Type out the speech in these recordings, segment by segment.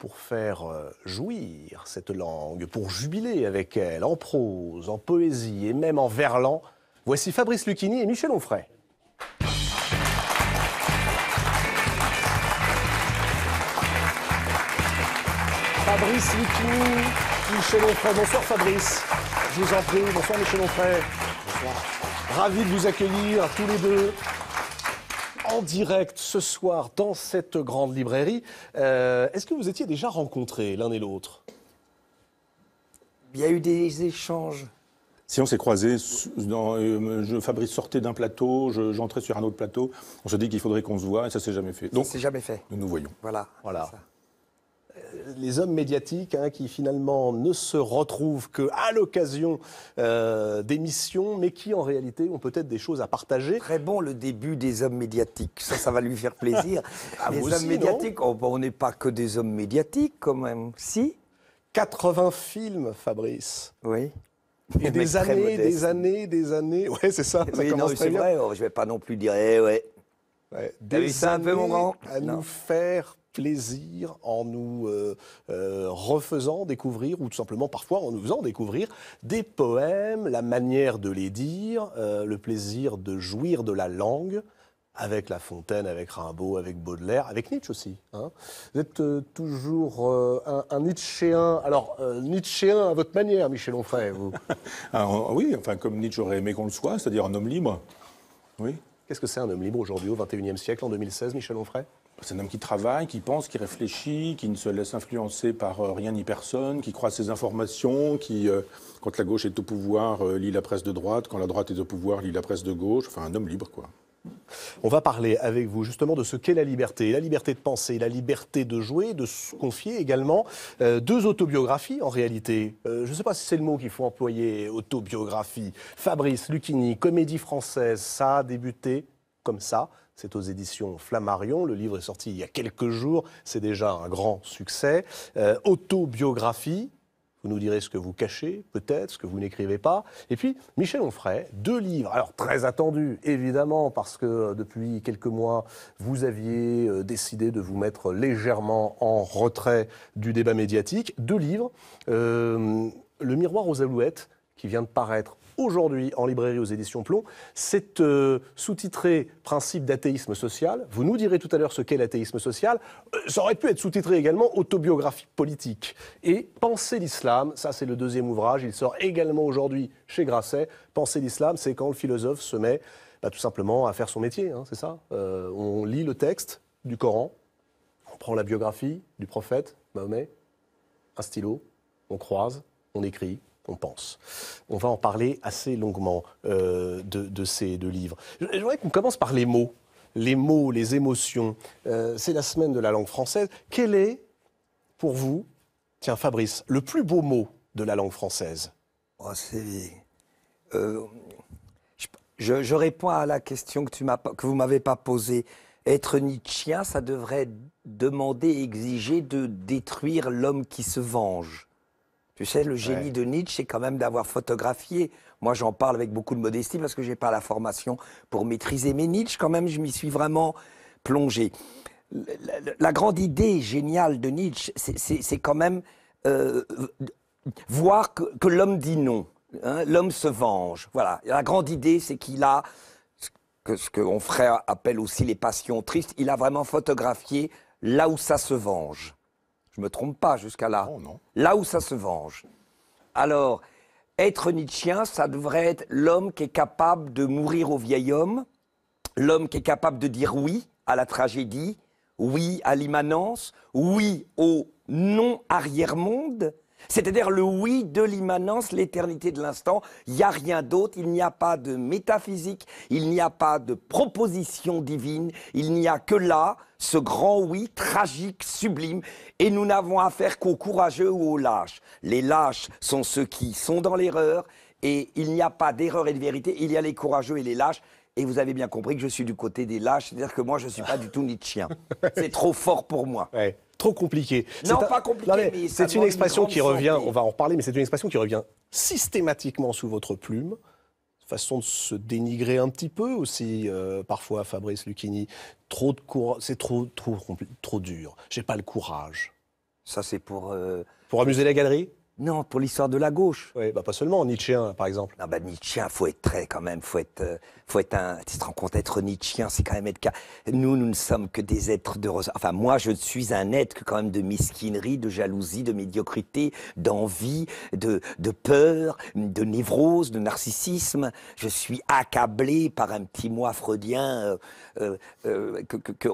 pour faire euh, jouir cette langue, pour jubiler avec elle, en prose, en poésie et même en verlan. Voici Fabrice Lucchini et Michel Onfray. Fabrice Lucchini, Michel Onfray. Bonsoir Fabrice. Je vous en prie. Bonsoir Michel Onfray. Bonsoir. Ravi de vous accueillir tous les deux en direct ce soir dans cette grande librairie. Euh, est-ce que vous étiez déjà rencontrés l'un et l'autre Il y a eu des échanges. Si on s'est croisés, euh, je, Fabrice sortait d'un plateau, j'entrais sur un autre plateau, on se dit qu'il faudrait qu'on se voit et ça s'est jamais fait. Donc, c'est s'est jamais fait. Nous nous voyons. Voilà. Voilà les hommes médiatiques hein, qui finalement ne se retrouvent qu'à l'occasion euh, d'émissions, mais qui en réalité ont peut-être des choses à partager. Très bon le début des hommes médiatiques, ça, ça va lui faire plaisir. Ah, les hommes médiatiques, oh, bah, on n'est pas que des hommes médiatiques quand même, si 80 films, Fabrice. Oui. Et eh, des années, des années, des années. Ouais, c'est ça. non, c'est Vrai, oh, je vais pas non plus dire. Eh, ouais. ouais. T'as vu un peu, mon grand À nous faire plaisir en nous euh, euh, refaisant découvrir, ou tout simplement parfois en nous faisant découvrir des poèmes, la manière de les dire, euh, le plaisir de jouir de la langue avec La Fontaine, avec Rimbaud, avec Baudelaire, avec Nietzsche aussi. Hein. Vous êtes toujours un, un, Alors, euh, à votre manière, Michel Onfray, vous. Ah, oh, oui, enfin, comme Nietzsche aurait aimé qu'on le soit, c'est-à-dire un homme libre. Oui. Qu'est-ce que c'est un homme libre aujourd'hui, au XXIe siècle, en 2016, Michel Onfray c'est un homme qui travaille, qui pense, qui réfléchit, qui ne se laisse influencer par euh, rien ni personne, qui croit ses informations, qui, euh, quand la gauche est au pouvoir, euh, lit la presse de droite, quand la droite est au pouvoir, lit la presse de gauche. Enfin, un homme libre, quoi. On va parler avec vous justement de ce qu'est la liberté, la liberté de penser, la liberté de jouer, de se confier également. deux autobiographies en réalité. je ne sais pas si c'est le mot qu'il faut employer, autobiographie. Fabrice Lucchini, comédie française, ça a débuté comme ça. C'est aux éditions Flammarion. Le livre est sorti il y a quelques jours. C'est déjà un grand succès. Euh, autobiographie. Vous nous direz ce que vous cachez, peut-être, ce que vous n'écrivez pas. Et puis, Michel Onfray, deux livres, alors très attendus, évidemment, parce que depuis quelques mois, vous aviez euh, décidé de vous mettre légèrement en retrait du débat médiatique. Deux livres, euh, Le miroir aux alouettes, qui vient de paraître aujourd'hui en librairie aux éditions Plomb. C'est euh, sous-titré Principe d'athéisme social. Vous nous direz tout à l'heure ce qu'est l'athéisme social. Euh, ça aurait pu être sous-titré également Autobiographie politique. Et Penser l'islam, ça c'est le deuxième ouvrage. Il sort également aujourd'hui chez Grasset. Penser l'islam, c'est quand le philosophe se met bah, tout simplement à faire son métier, hein, c'est ça. Euh, on lit le texte du Coran, on prend la biographie du prophète Mahomet, un stylo, on croise, on écrit, on pense. On va en parler assez longuement euh, de, ces deux livres. Je voudrais qu'on commence par les mots, les mots, les émotions. Euh, c'est la semaine de la langue française. Quel est, pour vous, tiens Fabrice, le plus beau mot de la langue française oh, euh, je, réponds à la question que, tu que vous m'avez pas posée. Être Nietzsche, ça devrait demander, exiger de détruire l'homme qui se venge. Tu sais, le génie de Nietzsche, c'est quand même d'avoir photographié. Moi, j'en parle avec beaucoup de modestie parce que je n'ai pas la formation pour maîtriser. Mais Nietzsche, quand même, je m'y suis vraiment plongé. La, grande idée géniale de Nietzsche, c'est quand même euh, voir que, l'homme dit non. Hein, l'homme se venge. Voilà. La grande idée, c'est qu'il a ce que mon frère appelle aussi les passions tristes. Il a vraiment photographié là où ça se venge. Je ne me trompe pas jusqu'à là. Oh, là où ça se venge. Alors, être Nietzschean, ça devrait être l'homme qui est capable de mourir au vieil homme, l'homme qui est capable de dire oui à la tragédie, oui à l'immanence, oui au non-arrière-monde, c'est-à-dire le oui de l'immanence, l'éternité de l'instant. Il n'y a rien d'autre, il n'y a pas de métaphysique, il n'y a pas de proposition divine, il n'y a que là ce grand oui tragique, sublime, et nous n'avons affaire qu'aux courageux ou aux lâches. Les lâches sont ceux qui sont dans l'erreur, et il n'y a pas d'erreur et de vérité, il y a les courageux et les lâches. Et vous avez bien compris que je suis du côté des lâches, c'est-à-dire que moi je ne suis pas du tout nietzschien. C'est trop fort pour moi trop compliqué. Non, pas mais... C'est une expression qui revient, on va en reparler, mais c'est une expression qui revient systématiquement sous votre plume façon de se dénigrer un petit peu aussi, euh, parfois, Fabrice Lucchini. Trop de c'est trop, trop, trop dur. J'ai pas le courage. Ça, c'est pour. Euh, pour amuser la galerie non, pour l'histoire de la gauche. Oui, bah, pas seulement, nietzsche, par exemple. Non, bah faut être très quand même, faut être, euh, faut être un. Tu te rends compte, être nietzsche, c'est quand même être. Nous, nous ne sommes que des êtres de Enfin, moi, je suis un être que, quand même de mesquinerie, de jalousie, de médiocrité, d'envie, de, de peur, de névrose, de narcissisme. Je suis accablé par un petit moi freudien euh, euh,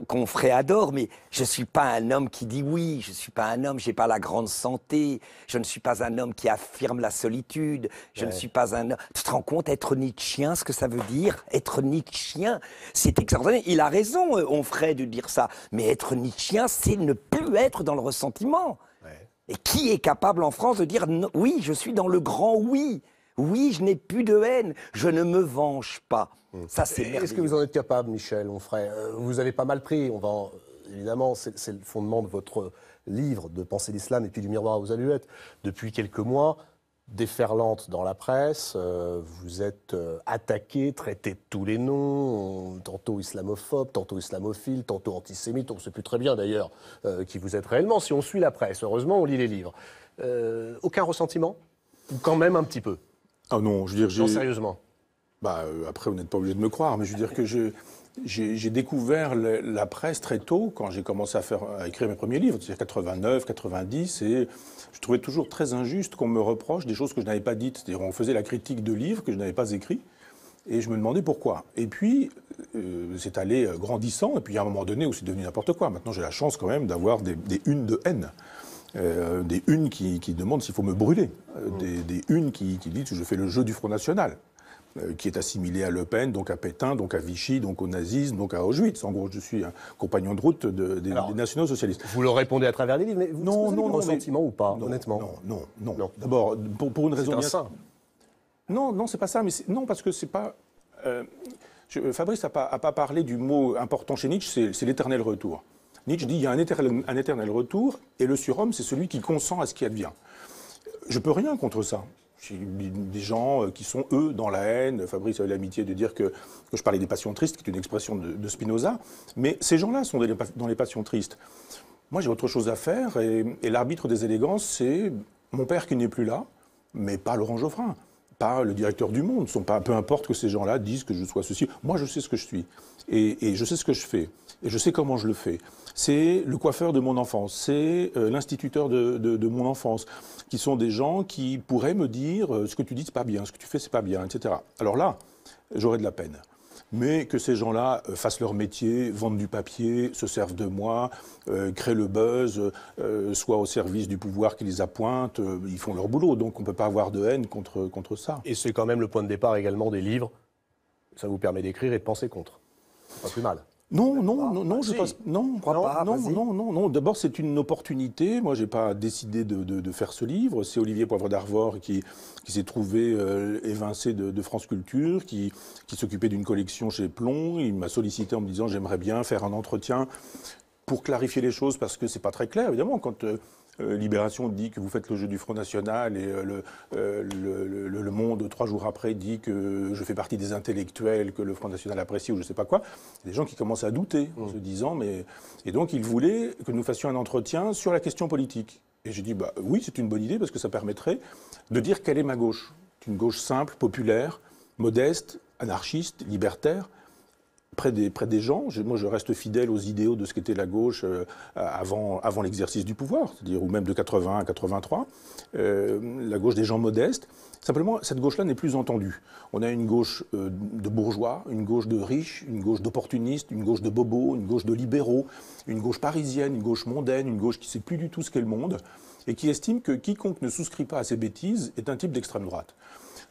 qu'on ferait adore, mais je suis pas un homme qui dit oui, je suis pas un homme, j'ai pas la grande santé, je ne suis pas un homme qui affirme la solitude. Je ne suis pas un homme. Tu te rends compte, être Nietzschien, ce que ça veut dire Être Nietzschien, c'est extraordinaire. Il a raison, euh, on ferait de dire ça. Mais être Nietzschien, c'est ne plus être dans le ressentiment. Et qui est capable en France de dire oui, je suis dans le grand oui oui, je n'ai plus de haine, je ne me venge pas. Mmh. Ça, c'est Est-ce que vous en êtes capable, Michel Onfray euh, Vous avez pas mal pris, on va évidemment, c'est le fondement de votre livre de Pensée l'islam et puis du miroir aux être depuis quelques mois déferlante dans la presse, euh, vous êtes euh, attaqué, traité de tous les noms, tantôt islamophobe, tantôt islamophile, tantôt antisémite, on ne sait plus très bien d'ailleurs euh, qui vous êtes réellement, si on suit la presse, heureusement on lit les livres. aucun ressentiment Ou quand même un petit peu Ah non, je veux dire... Non, sérieusement bah, après, vous n'êtes pas obligé de me croire, mais je veux dire que je, j'ai découvert la presse très tôt quand j'ai commencé à, faire, écrire mes premiers livres, c'est-à-dire 89, 90, et je trouvais toujours très injuste qu'on me reproche des choses que je n'avais pas dites. C'est-à-dire on faisait la critique de livres que je n'avais pas écrits, et je me demandais pourquoi. Et puis, euh, c'est allé euh, grandissant, et puis à un moment donné où c'est devenu n'importe quoi. Maintenant, j'ai la chance quand même d'avoir des, unes de haine. Euh, des unes qui, demandent s'il faut me brûler, mmh. des, unes qui, qui disent que je fais le jeu du Front National. Euh, qui est assimilé à Le Pen, donc à Pétain, donc à Vichy, donc aux nazis, donc à Auschwitz. En gros, je suis un compagnon de route des, nationaux socialistes. Vous leur répondez à travers les livres, mais vous, non, non, ou pas, honnêtement Non, non, non. non. D'abord, pour, une raison un Non, non, c'est pas ça, mais non parce que c'est pas. Euh, Fabrice n'a pas, pas, parlé du mot important chez Nietzsche, c'est l'éternel retour. Nietzsche dit il y a un éternel, un éternel retour, et le surhomme, c'est celui qui consent à ce qui advient. Je peux rien contre ça des gens euh, qui sont, eux, dans la haine. Fabrice avait l'amitié de dire que, je parlais des passions tristes, qui est une expression de, Spinoza. Mais ces gens-là sont dans les passions tristes. Moi, j'ai autre chose à faire. Et, l'arbitre des élégances, c'est mon père qui n'est plus là, mais pas Laurent Geoffrin, pas le directeur du Monde. Sont pas, peu importe que ces gens-là disent que je sois ceci. Moi, je sais ce que je suis. et je sais ce que je fais et je sais comment je le fais. C'est le coiffeur de mon enfance, c'est euh, l'instituteur de, mon enfance, qui sont des gens qui pourraient me dire euh, ce que tu dis c'est pas bien, ce que tu fais c'est pas bien, etc. Alors là, j'aurais de la peine. Mais que ces gens-là euh, fassent leur métier, vendent du papier, se servent de moi, créent le buzz, soient au service du pouvoir qui les appointe, ils font leur boulot. Donc on ne peut pas avoir de haine contre, contre ça. Et c'est quand même le point de départ également des livres. Ça vous permet d'écrire et de penser contre. Pas plus mal. Non, non, non, je Non, non, non, D'abord, c'est une opportunité. Moi, j'ai pas décidé de, faire ce livre. C'est Olivier Poivre d'Arvor qui, s'est trouvé euh, évincé de, France Culture, qui, s'occupait d'une collection chez Plomb. Il m'a sollicité en me disant j'aimerais bien faire un entretien pour clarifier les choses parce que c'est pas très clair, évidemment. Quand euh, euh, Libération dit que vous faites le jeu du Front National et euh, euh, le, le, Monde, trois jours après, dit que je fais partie des intellectuels que le Front National apprécie ou je ne sais pas quoi. des gens qui commencent à douter en mmh. se disant, mais. Et donc, ils voulaient que nous fassions un entretien sur la question politique. Et j'ai dit, bah oui, c'est une bonne idée parce que ça permettrait de dire quelle est ma gauche. une gauche simple, populaire, modeste, anarchiste, libertaire près des, près gens. moi, je reste fidèle aux idéaux de ce qu'était la gauche euh, avant, l'exercice du pouvoir, cest dire ou même de 80 à 83, la gauche des gens modestes. Simplement, cette gauche-là n'est plus entendue. On a une gauche euh, de bourgeois, une gauche de riches, une gauche d'opportunistes, une gauche de bobos, une gauche de libéraux, une gauche parisienne, une gauche mondaine, une gauche qui ne sait plus du tout ce qu'est le monde et qui estime que quiconque ne souscrit pas à ces bêtises est un type d'extrême droite.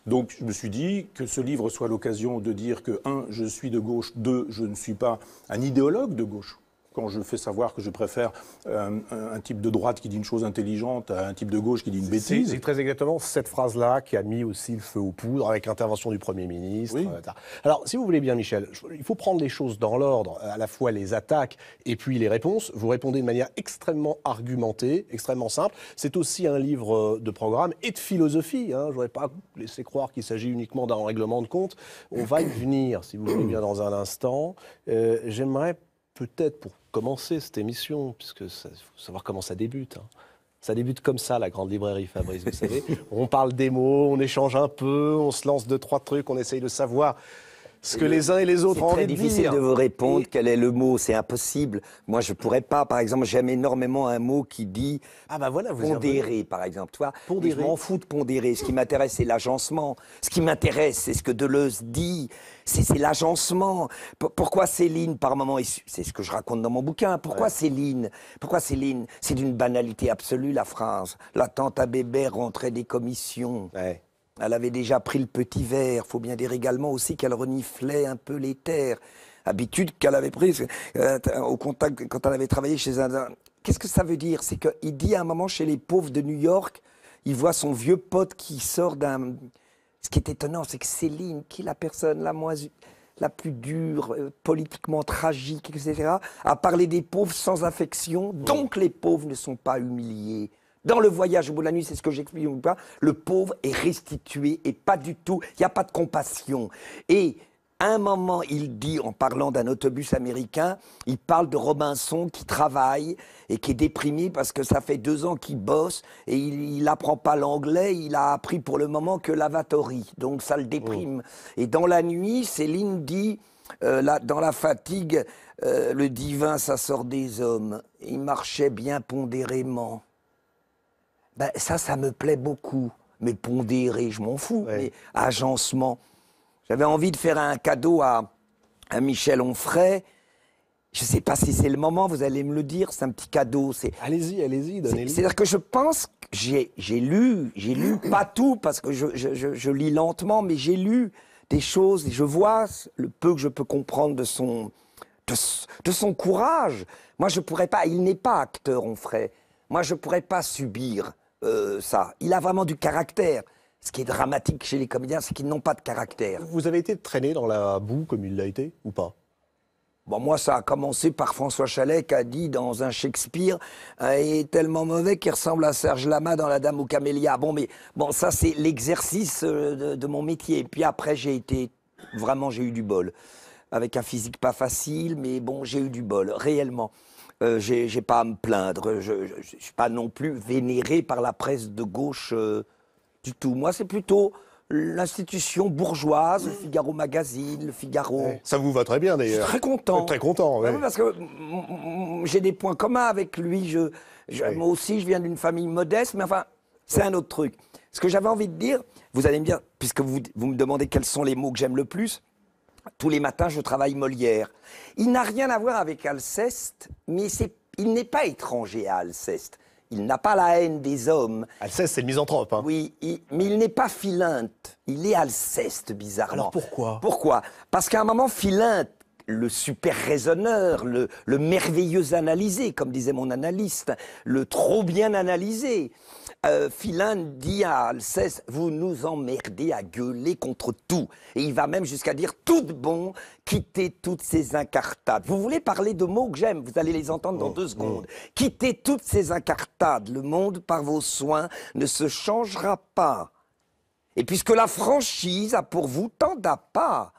Donc je me suis dit que ce livre soit l'occasion de dire que, un, je suis de gauche, deux, je ne suis pas un idéologue de gauche quand je fais savoir que je préfère euh, un type de droite qui dit une chose intelligente à un type de gauche qui dit une bêtise. C'est très exactement cette phrase-là qui a mis aussi le feu aux poudres avec l'intervention du Premier ministre. Euh, Alors, si vous voulez bien, Michel, il faut prendre les choses dans l'ordre, euh, à la fois les attaques et puis les réponses. Vous répondez de manière extrêmement argumentée, extrêmement simple. C'est aussi un livre de programme et de philosophie. Hein. Je n'aurais pas laissé croire qu'il s'agit uniquement d'un règlement de compte. On va y venir, si vous voulez bien, dans un instant. J'aimerais peut-être, pour commencer cette émission, puisque il faut savoir comment ça débute. Hein. Ça débute comme ça, la grande librairie, Fabrice, vous savez. on parle des mots, on échange un peu, on se lance deux, trois trucs, on essaye de savoir ce que les uns et les autres ont envie de dire. C'est difficile de vous répondre quel est le mot, c'est impossible. Moi, je pourrais pas, par exemple, j'aime énormément un mot qui dit ah bah voilà, vous pondérer, par exemple. Toi, pondérer. je m'en fous de pondérer. Ce qui m'intéresse, c'est l'agencement. Ce qui m'intéresse, c'est ce que Deleuze dit. C'est l'agencement. pourquoi Céline, par moment, c'est ce que je raconte dans mon bouquin, pourquoi Céline Pourquoi Céline C'est d'une banalité absolue, la phrase. La tante à bébé rentrait des commissions. Elle avait déjà pris le petit verre. Faut bien dire également aussi qu'elle reniflait un peu les terres. Habitude qu'elle avait prise euh, au contact quand elle avait travaillé chez un. Qu'est-ce que ça veut dire C'est qu'il dit à un moment chez les pauvres de New York, il voit son vieux pote qui sort d'un. Ce qui est étonnant, c'est que Céline, qui est la personne la moins la plus dure, euh, politiquement tragique, etc., a parlé des pauvres sans affection, donc les pauvres ne sont pas humiliés. Dans le voyage au bout de la nuit, c'est ce que j'explique ou pas, le pauvre est restitué et pas du tout, il n'y a pas de compassion. Et un moment, il dit, en parlant d'un autobus américain, il parle de Robinson qui travaille et qui est déprimé parce que ça fait deux ans qu'il bosse et il n'apprend pas l'anglais, il a appris pour le moment que lavatory, donc ça le déprime. Oh. Et dans la nuit, Céline dit, euh, là, dans la fatigue, euh, le divin, ça sort des hommes. Il marchait bien pondérément. Ben, ça, ça me plaît beaucoup. Mais pondéré, je m'en fous. Mais agencement. J'avais envie de faire un cadeau à, à Michel Onfray. Je ne sais pas si c'est le moment, vous allez me le dire, c'est un petit cadeau. Allez-y, allez-y, lui cest C'est-à-dire que je pense que j'ai lu, j'ai lu pas tout, parce que je, je, je, lis lentement, mais j'ai lu des choses et je vois le peu que je peux comprendre de son, de, son courage. Moi, je pourrais pas, il n'est pas acteur, Onfray. Moi, je pourrais pas subir euh, ça. Il a vraiment du caractère. Ce qui est dramatique chez les comédiens, c'est qu'ils n'ont pas de caractère. Vous avez été traîné dans la boue comme il l'a été, ou pas Bon, moi, ça a commencé par François Chalet qui a dit dans un Shakespeare euh, il est tellement mauvais qu'il ressemble à Serge Lama dans La Dame aux Camélias. Bon, mais bon, ça, c'est l'exercice euh, de, de, mon métier. Et puis après, j'ai été. Vraiment, j'ai eu du bol. Avec un physique pas facile, mais bon, j'ai eu du bol, réellement. Euh, j'ai pas à me plaindre. Je ne suis pas non plus vénéré par la presse de gauche euh, du tout. Moi, c'est plutôt l'institution bourgeoise, le Figaro Magazine, le Figaro. Ça vous va très bien d'ailleurs. Très content. Très content. Ah oui. – Parce que j'ai des points communs avec lui. Je, Moi aussi, je viens d'une famille modeste, mais enfin, c'est un autre truc. Ce que j'avais envie de dire, vous allez me dire, puisque vous me demandez quels sont les mots que j'aime le plus, tous les matins, je travaille Molière. Il n'a rien à voir avec Alceste, mais il n'est pas étranger à Alceste. Il n'a pas la haine des hommes. Alceste, c'est le misanthrope. Hein. Oui, mais il n'est pas philinte. Il est Alceste, bizarrement. Alors pourquoi Pourquoi Parce qu'à un moment, philinte, le super raisonneur, le merveilleux analysé, comme disait mon analyste, le trop bien analysé, euh, Filin dit à vous nous emmerdez à gueuler contre tout. Et il va même jusqu'à dire, tout bon, quittez toutes ces incartades. Vous voulez parler de mots que j'aime, vous allez les entendre dans oh, deux secondes. Oh. Quittez toutes ces incartades, le monde par vos soins ne se changera pas. Et puisque la franchise a pour vous tant d'appât,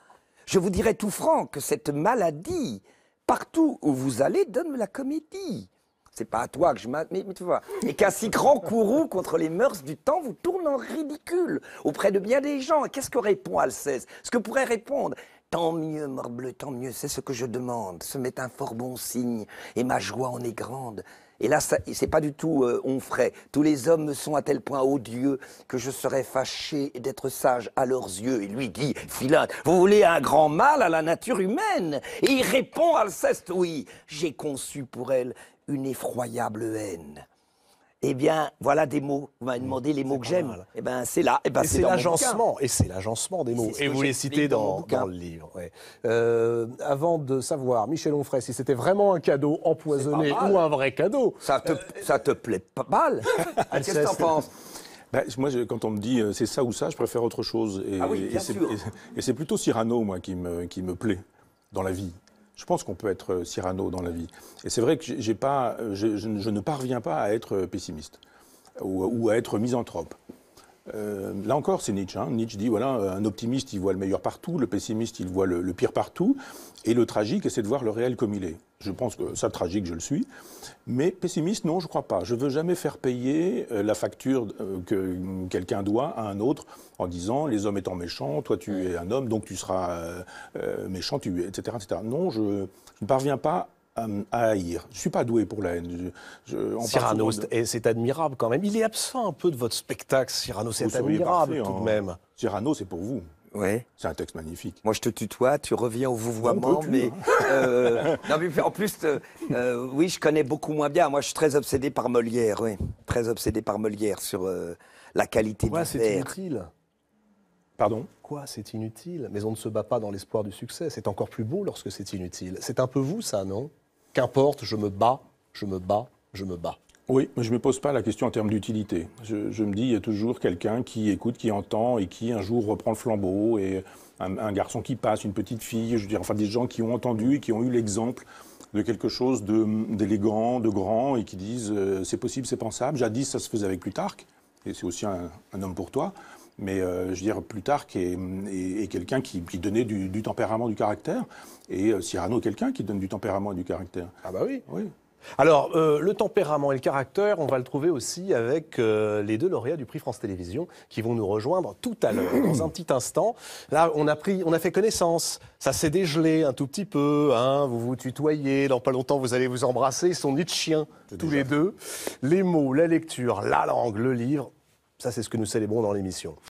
je vous dirai tout franc que cette maladie, partout où vous allez, donne la comédie c'est pas à toi que je m'attends, mais, tu vois. Et qu'un si grand courroux contre les mœurs du temps vous tourne en ridicule auprès de bien des gens. Qu'est-ce que répond Alcès Ce que pourrait répondre Tant mieux, morbleu, tant mieux, c'est ce que je demande. Ce m'est un fort bon signe, et ma joie en est grande. Et là, c'est pas du tout euh, on ferait. Tous les hommes me sont à tel point odieux que je serais fâché d'être sage à leurs yeux. Et lui dit, Philin, vous voulez un grand mal à la nature humaine Et il répond, Alceste, oui, j'ai conçu pour elle une effroyable haine. Eh bien, voilà des mots. Vous m'avez mm. demandé les mots que j'aime. Eh bien, c'est là. Eh ben, c'est l'agencement. Et c'est l'agencement des mots. Et vous les citez dans, le livre. Euh, avant de savoir, Michel Onfray, si c'était vraiment un cadeau empoisonné ou un vrai cadeau. Ça te, ça te plaît pas mal Qu'est-ce que en penses ben, moi, quand on me dit euh, c'est ça ou ça, je préfère autre chose. Et, ah et c'est plutôt Cyrano, moi, qui me, qui me plaît dans la vie. Je pense qu'on peut être euh, Cyrano dans la vie. Et c'est vrai que euh, je, ne parviens pas à être euh, pessimiste ou à être misanthrope. Euh, là encore, c'est Nietzsche. Hein. Nietzsche dit voilà, un optimiste, il voit le meilleur partout, le pessimiste, il voit le, pire partout, et le tragique c'est de voir le réel comme il est. Je pense que ça, tragique, je le suis. Mais pessimiste, non, je ne crois pas. Je ne veux jamais faire payer euh, la facture euh, que quelqu'un doit à un autre en disant les hommes étant méchants, toi tu es un homme, donc tu seras méchant, tu, etc., etc. Non, je ne parviens pas euh, à haïr. Je ne suis pas doué pour la haine. Cyrano, eh, c'est admirable quand même. Il est absent un peu de votre spectacle, Cyrano. C'est admirable tout de même. Cyrano, c'est pour vous. Ouais. C'est un texte magnifique. Moi, je te tutoie, tu reviens au vouvoiement, mais, euh, en plus, euh, euh, oui, je connais beaucoup moins bien. Moi, je suis très obsédé par Molière, oui, très obsédé par Molière sur la qualité de. du c'est inutile. Pardon Quoi, c'est inutile Mais on ne se bat pas dans l'espoir du succès. C'est encore plus beau lorsque c'est inutile. C'est un peu vous, ça, non qu'importe, je me bats, je me bats, je me bats. Oui, mais je ne me pose pas la question en termes d'utilité. Je, me dis, il y a toujours quelqu'un qui écoute, qui entend et qui un jour reprend le flambeau. Et un, garçon qui passe, une petite fille, je veux dire, enfin des gens qui ont entendu et qui ont eu l'exemple de quelque chose d'élégant, de, grand et qui disent euh, c'est possible, c'est pensable. Jadis, ça se faisait avec Plutarque et c'est aussi un, homme pour toi mais euh, je veux dire, Plutarque est, est, quelqu'un qui, donnait du, tempérament, du caractère, et euh, Cyrano, quelqu'un qui donne du tempérament et du caractère. Ah bah oui. Oui. Alors, euh, le tempérament et le caractère, on va le trouver aussi avec les deux lauréats du prix France Télévisions qui vont nous rejoindre tout à l'heure, dans un petit instant. Là, on a, pris, on a fait connaissance, ça s'est dégelé un tout petit peu, hein. vous vous tutoyez, dans pas longtemps vous allez vous embrasser, ils sont des de chien, tous les deux. Les mots, la lecture, la langue, le livre, ça c'est ce que nous célébrons dans l'émission.